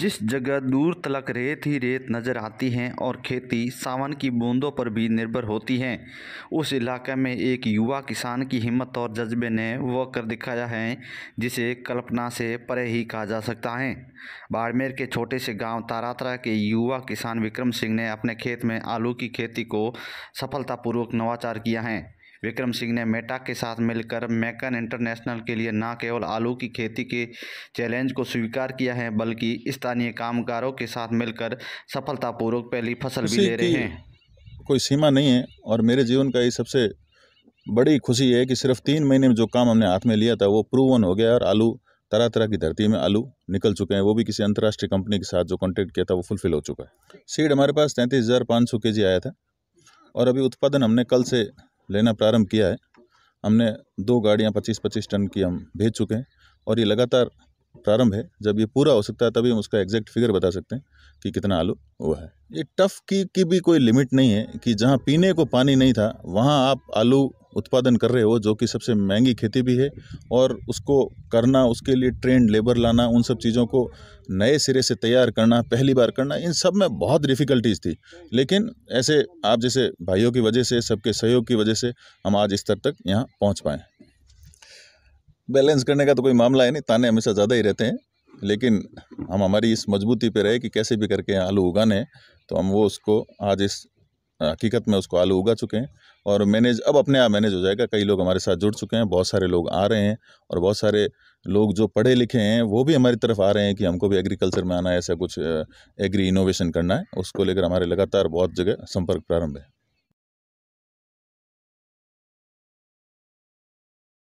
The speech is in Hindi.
जिस जगह दूर तलक रेत ही रेत नज़र आती हैं और खेती सावन की बूंदों पर भी निर्भर होती हैं उस इलाके में एक युवा किसान की हिम्मत और जज्बे ने वह कर दिखाया है जिसे कल्पना से परे ही कहा जा सकता है बाड़मेर के छोटे से गांव तारात्रा के युवा किसान विक्रम सिंह ने अपने खेत में आलू की खेती को सफलतापूर्वक नवाचार किया है विक्रम सिंह ने मेटा के साथ मिलकर मैकन इंटरनेशनल के लिए न केवल आलू की खेती के चैलेंज को स्वीकार किया है बल्कि स्थानीय कामगारों के साथ मिलकर सफलतापूर्वक पहली फसल भी ले रहे हैं कोई सीमा नहीं है और मेरे जीवन का ये सबसे बड़ी खुशी है कि सिर्फ तीन महीने में जो काम हमने हाथ में लिया था वो प्रूवन हो गया और आलू तरह तरह की धरती में आलू निकल चुके हैं वो भी किसी अंतर्राष्ट्रीय कंपनी के साथ जो कॉन्ट्रैक्ट किया था वो फुलफिल हो चुका है सीड हमारे पास तैंतीस हज़ार पाँच सौ के जी आया था और अभी उत्पादन हमने कल से लेना प्रारंभ किया है हमने दो गाड़ियाँ पच्चीस पच्चीस टन की हम भेज चुके हैं और ये लगातार प्रारंभ है जब ये पूरा हो सकता है तभी हम उसका एग्जैक्ट फिगर बता सकते हैं कि कितना आलू हुआ है ये टफ की की भी कोई लिमिट नहीं है कि जहाँ पीने को पानी नहीं था वहाँ आप आलू उत्पादन कर रहे हो जो कि सबसे महंगी खेती भी है और उसको करना उसके लिए ट्रेंड लेबर लाना उन सब चीज़ों को नए सिरे से तैयार करना पहली बार करना इन सब में बहुत डिफ़िकल्टीज थी लेकिन ऐसे आप जैसे भाइयों की वजह से सबके सहयोग की वजह से हम आज स्तर तक यहाँ पहुँच पाएँ बैलेंस करने का तो कोई मामला है नहीं ताने हमेशा ज़्यादा ही रहते हैं लेकिन हम हमारी इस मजबूती पे रहे कि कैसे भी करके आलू उगाने तो हम वो उसको आज इस हाँ, हकीकत में उसको आलू उगा चुके हैं और मैनेज अब अपने आप मैनेज हो जाएगा कई लोग हमारे साथ जुड़ चुके हैं बहुत सारे लोग आ रहे हैं और बहुत सारे लोग जो पढ़े लिखे हैं वो भी हमारी तरफ आ रहे हैं कि हमको भी एग्रीकल्चर में आना है ऐसा कुछ एग्री इनोवेशन करना है उसको लेकर हमारे लगातार बहुत जगह संपर्क प्रारंभ है